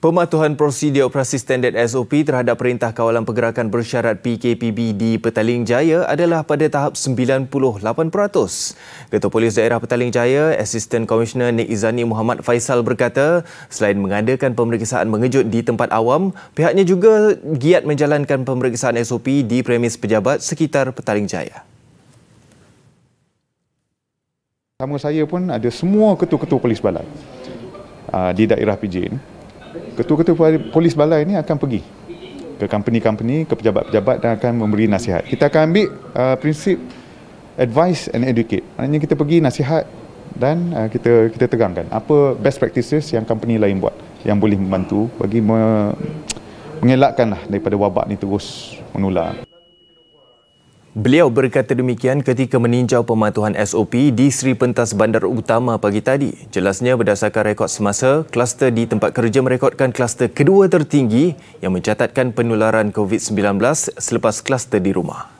Pematuhan prosedur operasi standard SOP terhadap Perintah Kawalan Pergerakan Bersyarat PKPB di Petaling Jaya adalah pada tahap 98%. Ketua Polis Daerah Petaling Jaya, Assistant Commissioner Nik Izani Muhammad Faisal berkata, selain mengadakan pemeriksaan mengejut di tempat awam, pihaknya juga giat menjalankan pemeriksaan SOP di premis pejabat sekitar Petaling Jaya. Sama saya pun ada semua ketua-ketua polis balai ah, di daerah PJ ini ketua-ketua polis balai ini akan pergi ke company-company, ke pejabat-pejabat dan akan memberi nasihat. Kita akan ambil uh, prinsip advice and educate. Maknanya kita pergi nasihat dan uh, kita kita tegangkan apa best practices yang company lain buat yang boleh membantu bagi me- mengelakkanlah daripada wabak ini terus menular. Beliau berkata demikian ketika meninjau pematuhan SOP di Sri Pentas Bandar Utama pagi tadi. Jelasnya berdasarkan rekod semasa, kluster di tempat kerja merekodkan kluster kedua tertinggi yang mencatatkan penularan COVID-19 selepas kluster di rumah.